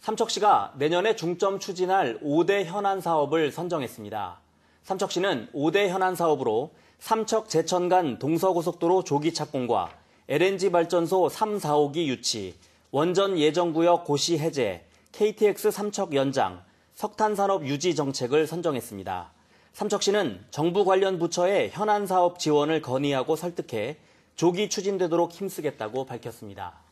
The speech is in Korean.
삼척시가 내년에 중점 추진할 5대 현안 사업을 선정했습니다. 삼척시는 5대 현안 사업으로 삼척 제천 간 동서고속도로 조기 착공과 LNG 발전소 3, 4호기 유치, 원전 예정구역 고시 해제, KTX 삼척 연장, 석탄산업 유지 정책을 선정했습니다. 삼척시는 정부 관련 부처에 현안 사업 지원을 건의하고 설득해 조기 추진되도록 힘쓰겠다고 밝혔습니다.